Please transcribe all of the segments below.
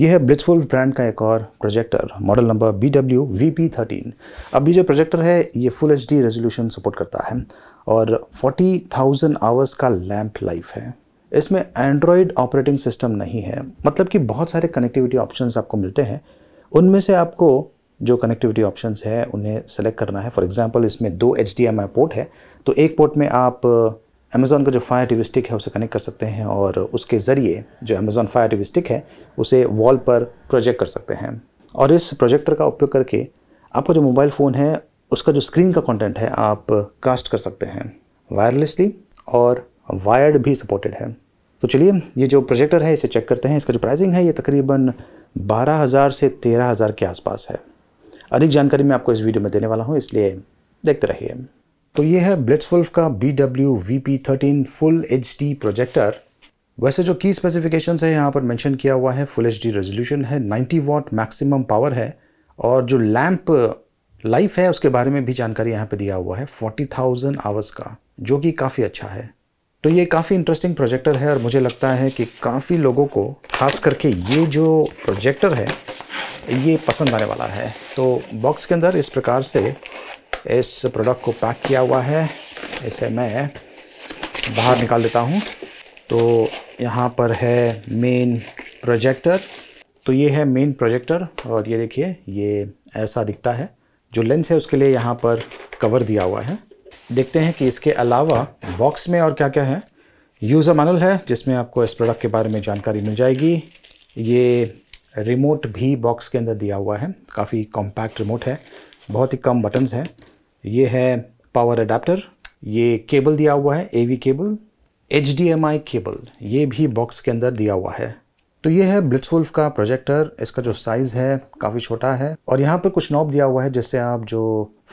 यह है ब्लिट्सफुल ब्रांड का एक और projector model number B W V P thirteen अब ये जो प्रोजेक्टर है ये full H D resolution support करता है और फोर्टी थाउजेंड आवर्स का लैम्प लाइफ है इसमें एंड्रॉयड ऑपरेटिंग सिस्टम नहीं है मतलब कि बहुत सारे कनेक्टिविटी ऑप्शंस आपको मिलते हैं उनमें से आपको जो कनेक्टिविटी ऑप्शंस है उन्हें सेलेक्ट करना है फॉर एग्जांपल इसमें दो एच पोर्ट है तो एक पोर्ट में आप अमेज़ॉन का जो फायर टी स्टिक है उसे कनेक्ट कर सकते हैं और उसके ज़रिए जो अमेज़ॉन फायर टी स्टिक है उसे वॉल पर प्रोजेक्ट कर सकते हैं और इस प्रोजेक्टर का उपयोग करके आपका जो मोबाइल फ़ोन है उसका जो स्क्रीन का कंटेंट है आप कास्ट कर सकते हैं वायरलेसली और वायर्ड भी सपोर्टेड है तो चलिए ये जो प्रोजेक्टर है इसे चेक करते हैं इसका जो प्राइसिंग है ये तकरीबन 12000 से 13000 के आसपास है अधिक जानकारी मैं आपको इस वीडियो में देने वाला हूँ इसलिए देखते रहिए तो ये है ब्लिट्सवुल्फ का B W V P thirteen full H D projector वैसे जो की स्पेसिफिकेशन है यहाँ पर मैंशन किया हुआ है फुल एच डी रेजोल्यूशन है नाइन्टी वॉट मैक्सिमम पावर है और जो लैम्प लाइफ है उसके बारे में भी जानकारी यहाँ पर दिया हुआ है फोर्टी थाउजेंड आवर्स का जो कि काफ़ी अच्छा है तो ये काफ़ी इंटरेस्टिंग प्रोजेक्टर है और मुझे लगता है कि काफ़ी लोगों को खास करके ये जो प्रोजेक्टर है ये पसंद आने वाला है तो बॉक्स के अंदर इस प्रकार से इस प्रोडक्ट को पैक किया हुआ है इसे मैं बाहर निकाल देता हूँ तो यहाँ पर है मेन प्रोजेक्टर तो ये है मेन प्रोजेक्टर और ये देखिए ये ऐसा दिखता है जो लेंस है उसके लिए यहाँ पर कवर दिया हुआ है देखते हैं कि इसके अलावा बॉक्स में और क्या क्या है यूज़र मैनुअल है जिसमें आपको इस प्रोडक्ट के बारे में जानकारी मिल जाएगी ये रिमोट भी बॉक्स के अंदर दिया हुआ है काफ़ी कॉम्पैक्ट रिमोट है बहुत ही कम बटन्स हैं ये है पावर अडाप्टर ये केबल दिया हुआ है ए केबल एच केबल ये भी बॉक्स के अंदर दिया हुआ है तो ये है ब्लिट्सवुल्फ का प्रोजेक्टर इसका जो साइज़ है काफ़ी छोटा है और यहाँ पर कुछ नॉब दिया हुआ है जिससे आप जो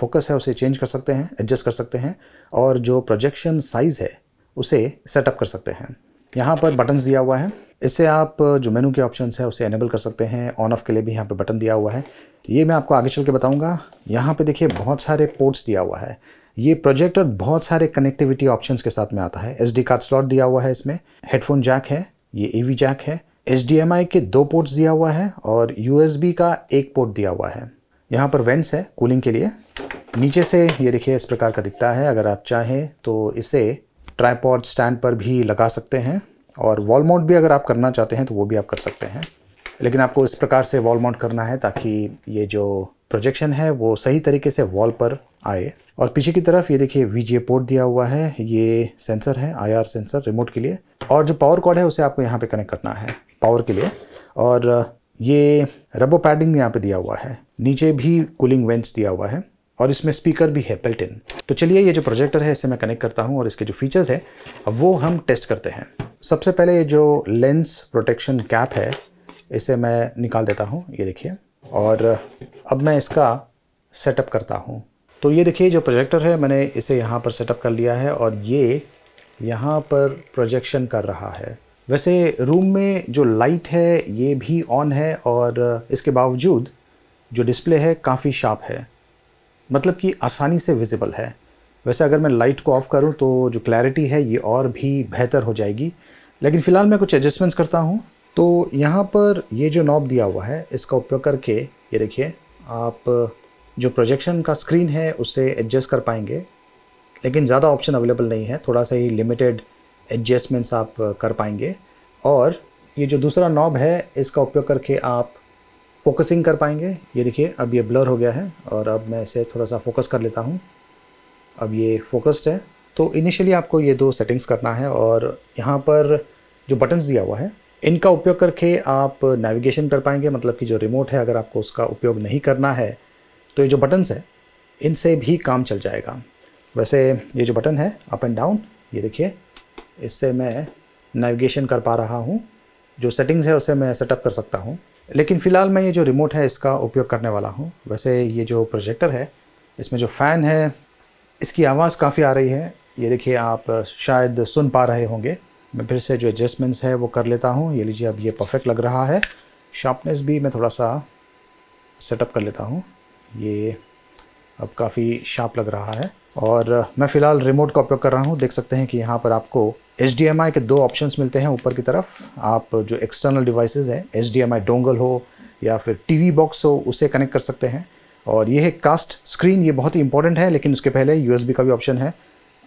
फोकस है उसे चेंज कर सकते हैं एडजस्ट कर सकते हैं और जो प्रोजेक्शन साइज़ है उसे सेटअप कर सकते हैं यहाँ पर बटन्स दिया हुआ है इसे आप जो मेनू के ऑप्शन है उसे एनेबल कर सकते हैं ऑन ऑफ के लिए भी यहाँ पे बटन दिया हुआ है ये मैं आपको आगे चल के बताऊँगा यहाँ पे देखिए बहुत सारे पोर्ट्स दिया हुआ है ये प्रोजेक्टर बहुत सारे कनेक्टिविटी ऑप्शंस के साथ में आता है एस कार्ड स्लॉट दिया हुआ है इसमें हेडफोन जैक है ये ए जैक है एच के दो पोर्ट्स दिया हुआ है और यू का एक पोर्ट दिया हुआ है यहाँ पर वेंट्स है कूलिंग के लिए नीचे से ये देखिए इस प्रकार का दिखता है अगर आप चाहें तो इसे ट्राईपॉड स्टैंड पर भी लगा सकते हैं और वॉल माउंट भी अगर आप करना चाहते हैं तो वो भी आप कर सकते हैं लेकिन आपको इस प्रकार से वॉल माउंट करना है ताकि ये जो प्रोजेक्शन है वो सही तरीके से वॉल पर आए और पीछे की तरफ ये देखिए वी पोर्ट दिया हुआ है ये सेंसर है आई सेंसर रिमोट के लिए और जो पावर कॉर्ड है उसे आपको यहाँ पर कनेक्ट करना है पावर के लिए और ये रबो पैडिंग यहाँ पे दिया हुआ है नीचे भी कूलिंग वेंट्स दिया हुआ है और इसमें स्पीकर भी है बिल्ट इन तो चलिए ये जो प्रोजेक्टर है इसे मैं कनेक्ट करता हूँ और इसके जो फीचर्स है वो हम टेस्ट करते हैं सबसे पहले ये जो लेंस प्रोटेक्शन कैप है इसे मैं निकाल देता हूँ ये देखिए और अब मैं इसका सेटअप करता हूँ तो ये देखिए जो प्रोजेक्टर है मैंने इसे यहाँ पर सेटअप कर लिया है और ये यहाँ पर प्रोजेक्शन कर रहा है वैसे रूम में जो लाइट है ये भी ऑन है और इसके बावजूद जो डिस्प्ले है काफ़ी शार्प है मतलब कि आसानी से विजिबल है वैसे अगर मैं लाइट को ऑफ़ करूं तो जो क्लैरिटी है ये और भी बेहतर हो जाएगी लेकिन फ़िलहाल मैं कुछ एडजस्टमेंट्स करता हूं तो यहाँ पर ये जो नॉब दिया हुआ है इसका उपयोग करके ये देखिए आप जो प्रोजेक्शन का स्क्रीन है उसे एडजस्ट कर पाएंगे लेकिन ज़्यादा ऑप्शन अवेलेबल नहीं है थोड़ा सा ही लिमिटेड एडजस्टमेंट्स आप कर पाएंगे और ये जो दूसरा नॉब है इसका उपयोग करके आप फोकसिंग कर पाएंगे ये देखिए अब ये ब्लर हो गया है और अब मैं इसे थोड़ा सा फोकस कर लेता हूँ अब ये फोकस्ड है तो इनिशियली आपको ये दो सेटिंग्स करना है और यहाँ पर जो बटन्स दिया हुआ है इनका उपयोग करके आप नेविगेशन कर पाएंगे मतलब कि जो रिमोट है अगर आपको उसका उपयोग नहीं करना है तो ये जो बटन्स है इनसे भी काम चल जाएगा वैसे ये जो बटन है अप एंड डाउन ये देखिए इससे मैं नेविगेशन कर पा रहा हूँ जो सेटिंग्स है उसे मैं सेटअप कर सकता हूँ लेकिन फ़िलहाल मैं ये जो रिमोट है इसका उपयोग करने वाला हूँ वैसे ये जो प्रोजेक्टर है इसमें जो फ़ैन है इसकी आवाज़ काफ़ी आ रही है ये देखिए आप शायद सुन पा रहे होंगे मैं फिर से जो एडजस्टमेंट्स है वो कर लेता हूँ ये लीजिए अब ये परफेक्ट लग रहा है शार्पनेस भी मैं थोड़ा सा सेटअप कर लेता हूँ ये अब काफ़ी शार्प लग रहा है और मैं फ़िलहाल रिमोट का उपयोग कर रहा हूँ देख सकते हैं कि यहाँ पर आपको एच के दो ऑप्शन मिलते हैं ऊपर की तरफ आप जो एक्सटर्नल डिवाइस हैं एच डोंगल हो या फिर टी बॉक्स हो उसे कनेक्ट कर सकते हैं और ये है कास्ट स्क्रीन ये बहुत ही इंपॉर्टेंट है लेकिन उसके पहले यू का भी ऑप्शन है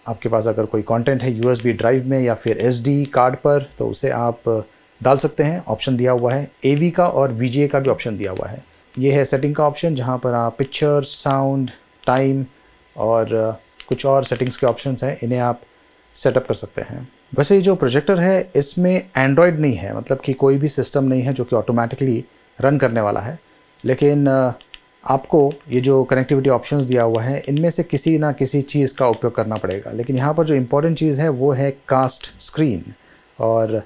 आपके पास अगर कोई कंटेंट है यू ड्राइव में या फिर एस कार्ड पर तो उसे आप डाल सकते हैं ऑप्शन दिया हुआ है ए का और वी का भी ऑप्शन दिया हुआ है ये है सेटिंग का ऑप्शन जहाँ पर आप पिक्चर साउंड टाइम और कुछ और सेटिंग्स के ऑप्शंस हैं इन्हें आप सेटअप कर सकते हैं वैसे ये जो प्रोजेक्टर है इसमें एंड्रॉयड नहीं है मतलब कि कोई भी सिस्टम नहीं है जो कि ऑटोमेटिकली रन करने वाला है लेकिन आपको ये जो कनेक्टिविटी ऑप्शंस दिया हुआ है इनमें से किसी ना किसी चीज़ का उपयोग करना पड़ेगा लेकिन यहाँ पर जो इम्पोर्टेंट चीज़ है वो है कास्ट स्क्रीन और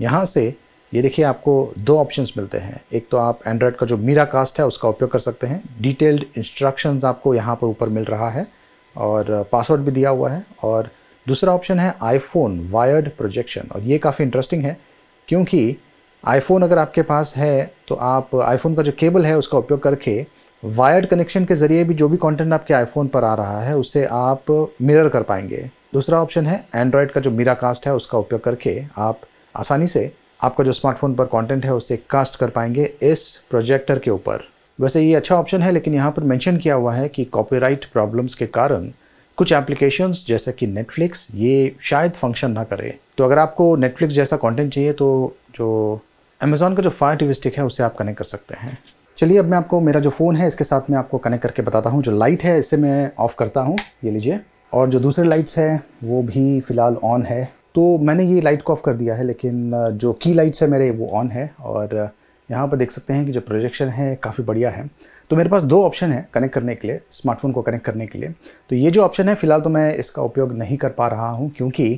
यहाँ से ये देखिए आपको दो ऑप्शंस मिलते हैं एक तो आप एंड्रॉयड का जो मीरा कास्ट है उसका उपयोग कर सकते हैं डिटेल्ड इंस्ट्रक्शंस आपको यहाँ पर ऊपर मिल रहा है और पासवर्ड भी दिया हुआ है और दूसरा ऑप्शन है आईफोन वायर्ड प्रोजेक्शन और ये काफ़ी इंटरेस्टिंग है क्योंकि आईफोन अगर आपके पास है तो आप आईफोन का जो केबल है उसका उपयोग करके वायर्ड कनेक्शन के ज़रिए भी जो भी कॉन्टेंट आपके आईफोन पर आ रहा है उसे आप मिरर कर पाएंगे दूसरा ऑप्शन है एंड्रॉयड का जो मीरा कास्ट है उसका उपयोग करके आप आसानी से आपका जो स्मार्टफोन पर कंटेंट है उसे कास्ट कर पाएंगे इस प्रोजेक्टर के ऊपर वैसे ये अच्छा ऑप्शन है लेकिन यहाँ पर मेंशन किया हुआ है कि कॉपीराइट प्रॉब्लम्स के कारण कुछ एप्लीकेशंस जैसे कि नेटफ्लिक्स ये शायद फंक्शन ना करे तो अगर आपको नेटफ्लिक्स जैसा कॉन्टेंट चाहिए तो जो अमेज़ॉन का जो फायर टी स्टिक है उससे आप कनेक्ट कर सकते हैं चलिए अब मैं आपको मेरा जो फ़ोन है इसके साथ मैं आपको कनेक्ट करके बताता हूँ जो लाइट है इसे मैं ऑफ़ करता हूँ ये लीजिए और जो दूसरे लाइट्स हैं वो भी फ़िलहाल ऑन है तो मैंने ये लाइट को ऑफ कर दिया है लेकिन जो की लाइट्स है मेरे वो ऑन है और यहाँ पर देख सकते हैं कि जो प्रोजेक्शन है काफ़ी बढ़िया है तो मेरे पास दो ऑप्शन है कनेक्ट करने के लिए स्मार्टफोन को कनेक्ट करने के लिए तो ये जो ऑप्शन है फ़िलहाल तो मैं इसका उपयोग नहीं कर पा रहा हूँ क्योंकि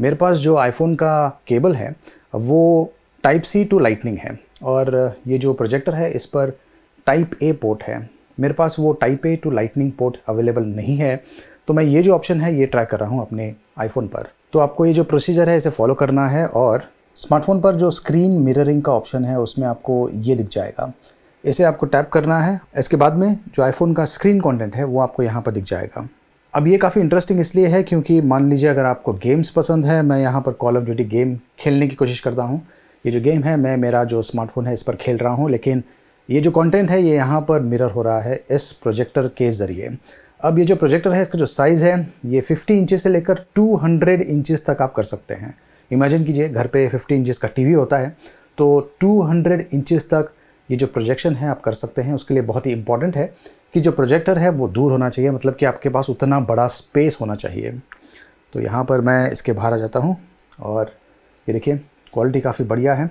मेरे पास जो आईफोन का केबल है वो टाइप सी टू लाइटनिंग है और ये जो प्रोजेक्टर है इस पर टाइप ए पोर्ट है मेरे पास वो type A to lightning port available नहीं है तो मैं ये जो ऑप्शन है ये ट्राई कर रहा हूँ अपने आईफोन पर तो आपको ये जो प्रोसीजर है इसे फॉलो करना है और स्मार्टफोन पर जो स्क्रीन मिररिंग का ऑप्शन है उसमें आपको ये दिख जाएगा इसे आपको टैप करना है इसके बाद में जो आईफोन का स्क्रीन कंटेंट है वो आपको यहाँ पर दिख जाएगा अब ये काफ़ी इंटरेस्टिंग इसलिए है क्योंकि मान लीजिए अगर आपको गेम्स पसंद है मैं यहाँ पर कॉल ऑफ ड्यूटी गेम खेलने की कोशिश करता हूँ ये जो गेम है मैं मेरा जो स्मार्टफोन है इस पर खेल रहा हूँ लेकिन ये जो कंटेंट है ये यहाँ पर मिरर हो रहा है इस प्रोजेक्टर के ज़रिए अब ये जो प्रोजेक्टर है इसका जो साइज़ है ये 50 इंचेस से लेकर 200 इंचेस तक आप कर सकते हैं इमेजिन कीजिए घर पे 50 इंचेस का टीवी होता है तो 200 इंचेस तक ये जो प्रोजेक्शन है आप कर सकते हैं उसके लिए बहुत ही इंपॉर्टेंट है कि जो प्रोजेक्टर है वो दूर होना चाहिए मतलब कि आपके पास उतना बड़ा स्पेस होना चाहिए तो यहाँ पर मैं इसके बाहर आ जाता हूँ और ये देखिए क्वालिटी काफ़ी बढ़िया है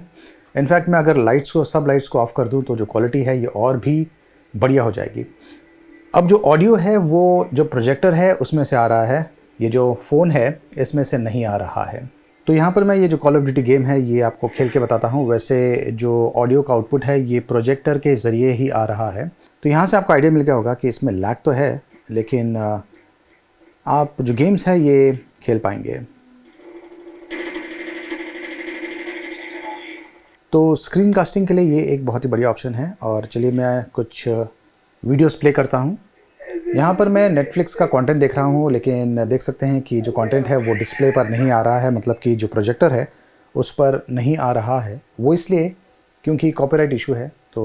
इनफैक्ट मैं अगर लाइट्स को सब लाइट्स को ऑफ़ कर दूँ तो जो क्वालिटी है ये और भी बढ़िया हो जाएगी अब जो ऑडियो है वो जो प्रोजेक्टर है उसमें से आ रहा है ये जो फ़ोन है इसमें से नहीं आ रहा है तो यहाँ पर मैं ये जो कॉल ऑफ ड्यूटी गेम है ये आपको खेल के बताता हूँ वैसे जो ऑडियो का आउटपुट है ये प्रोजेक्टर के ज़रिए ही आ रहा है तो यहाँ से आपको आइडिया मिल गया होगा कि इसमें लैग तो है लेकिन आप जो गेम्स हैं ये खेल पाएंगे तो स्क्रीन कास्टिंग के लिए ये एक बहुत ही बढ़िया ऑप्शन है और चलिए मैं कुछ वीडियोस प्ले करता हूँ यहाँ पर मैं नेटफ्लिक्स का कंटेंट देख रहा हूँ लेकिन देख सकते हैं कि जो कंटेंट है वो डिस्प्ले पर नहीं आ रहा है मतलब कि जो प्रोजेक्टर है उस पर नहीं आ रहा है वो इसलिए क्योंकि कॉपीराइट इशू है तो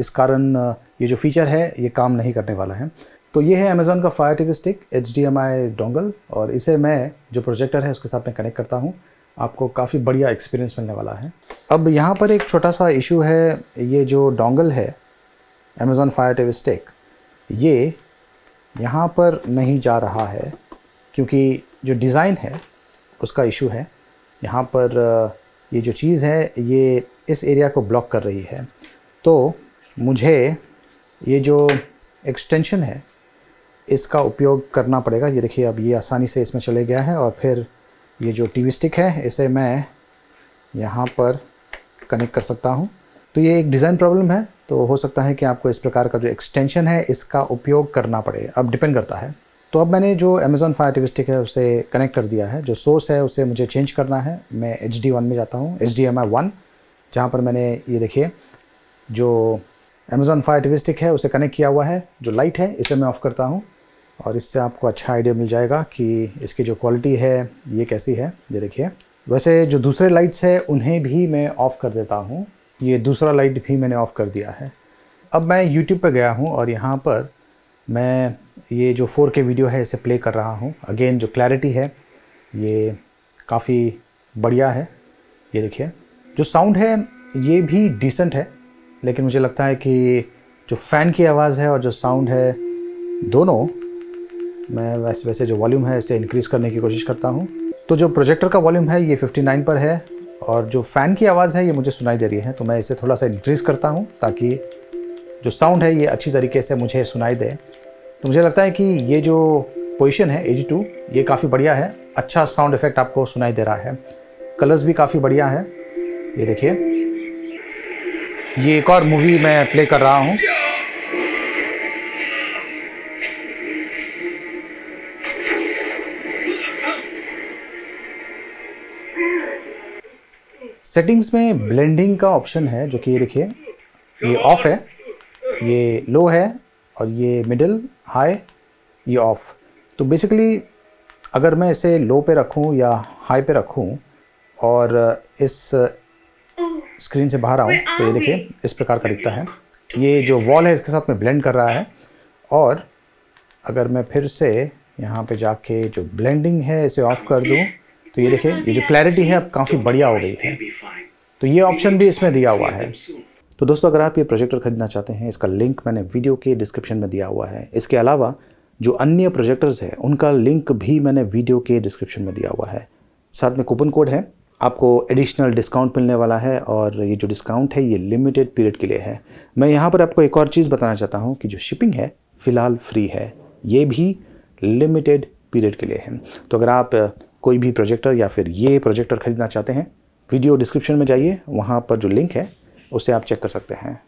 इस कारण ये जो फीचर है ये काम नहीं करने वाला है तो ये है अमेज़ॉन का fire T stick H D M I dongle और इसे मैं जो प्रोजेक्टर है उसके साथ में कनेक्ट करता हूँ आपको काफ़ी बढ़िया एक्सपीरियंस मिलने वाला है अब यहाँ पर एक छोटा सा इशू है ये जो डोंगल है अमेज़ॉन फायर टेव स्टिक ये यहाँ पर नहीं जा रहा है क्योंकि जो डिज़ाइन है उसका इशू है यहाँ पर ये जो चीज़ है ये इस एरिया को ब्लॉक कर रही है तो मुझे ये जो एक्सटेंशन है इसका उपयोग करना पड़ेगा ये देखिए अब ये आसानी से इसमें चले गया है और फिर ये जो टी स्टिक है इसे मैं यहाँ पर कनेक्ट कर सकता हूँ तो ये एक डिज़ाइन प्रॉब्लम है तो हो सकता है कि आपको इस प्रकार का जो एक्सटेंशन है इसका उपयोग करना पड़े अब डिपेंड करता है तो अब मैंने जो अमेज़ॉन फायर टी स्टिक है उसे कनेक्ट कर दिया है जो सोर्स है उसे मुझे चेंज करना है मैं एच डी वन में जाता हूँ H D M I one जहाँ पर मैंने ये देखिए जो अमेज़ॉन फायर टी स्टिक है उसे कनेक्ट किया हुआ है जो लाइट है इसे मैं ऑफ़ करता हूँ और इससे आपको अच्छा आइडिया मिल जाएगा कि इसकी जो क्वालिटी है ये कैसी है ये देखिए वैसे जो दूसरे लाइट्स है उन्हें भी मैं ऑफ़ कर देता हूँ ये दूसरा लाइट भी मैंने ऑफ़ कर दिया है अब मैं यूट्यूब पर गया हूँ और यहाँ पर मैं ये जो 4K वीडियो है इसे प्ले कर रहा हूँ अगेन जो क्लैरिटी है ये काफ़ी बढ़िया है ये देखिए जो साउंड है ये भी डिसेंट है लेकिन मुझे लगता है कि जो फ़ैन की आवाज़ है और जो साउंड है दोनों मैं वैसे वैसे जो वॉल्यूम है इसे इंक्रीज़ करने की कोशिश करता हूँ तो जो प्रोजेक्टर का वॉल्यूम है ये 59 पर है और जो फ़ैन की आवाज़ है ये मुझे सुनाई दे रही है तो मैं इसे थोड़ा सा इंक्रीज़ करता हूँ ताकि जो साउंड है ये अच्छी तरीके से मुझे सुनाई दे तो मुझे लगता है कि ये जो पोजीशन है एजी टू ये काफ़ी बढ़िया है अच्छा साउंड इफ़ेक्ट आपको सुनाई दे रहा है कलर्स भी काफ़ी बढ़िया है ये देखिए ये एक और मूवी मैं प्ले कर रहा हूँ सेटिंग्स में ब्लेंडिंग का ऑप्शन है जो कि ये देखिए ये ऑफ है ये लो है और ये मिडल हाई ये ऑफ तो बेसिकली अगर मैं इसे लो पे रखूं या हाई पे रखूं और इस स्क्रीन से बाहर आऊं तो ये देखिए इस प्रकार का दिखता है ये जो वॉल है इसके साथ में ब्लेंड कर रहा है और अगर मैं फिर से यहाँ पे जाके जो ब्लेंडिंग है इसे ऑफ़ कर दूँ तो ये देखिए ये जो क्लैरिटी है अब काफ़ी बढ़िया हो गई है तो ये ऑप्शन भी इसमें दिया हुआ है तो दोस्तों अगर आप ये प्रोजेक्टर खरीदना चाहते हैं इसका लिंक मैंने वीडियो के डिस्क्रिप्शन में दिया हुआ है इसके अलावा जो अन्य प्रोजेक्टर्स हैं उनका लिंक भी मैंने वीडियो के डिस्क्रिप्शन में दिया हुआ है साथ में कूपन कोड है आपको एडिशनल डिस्काउंट मिलने वाला है और ये जो डिस्काउंट है ये लिमिटेड पीरियड के लिए है मैं यहाँ पर आपको एक और चीज़ बताना चाहता हूँ कि जो शिपिंग है फ़िलहाल फ्री है ये भी लिमिटेड पीरियड के लिए है तो अगर आप कोई भी प्रोजेक्टर या फिर ये प्रोजेक्टर ख़रीदना चाहते हैं वीडियो डिस्क्रिप्शन में जाइए वहाँ पर जो लिंक है उसे आप चेक कर सकते हैं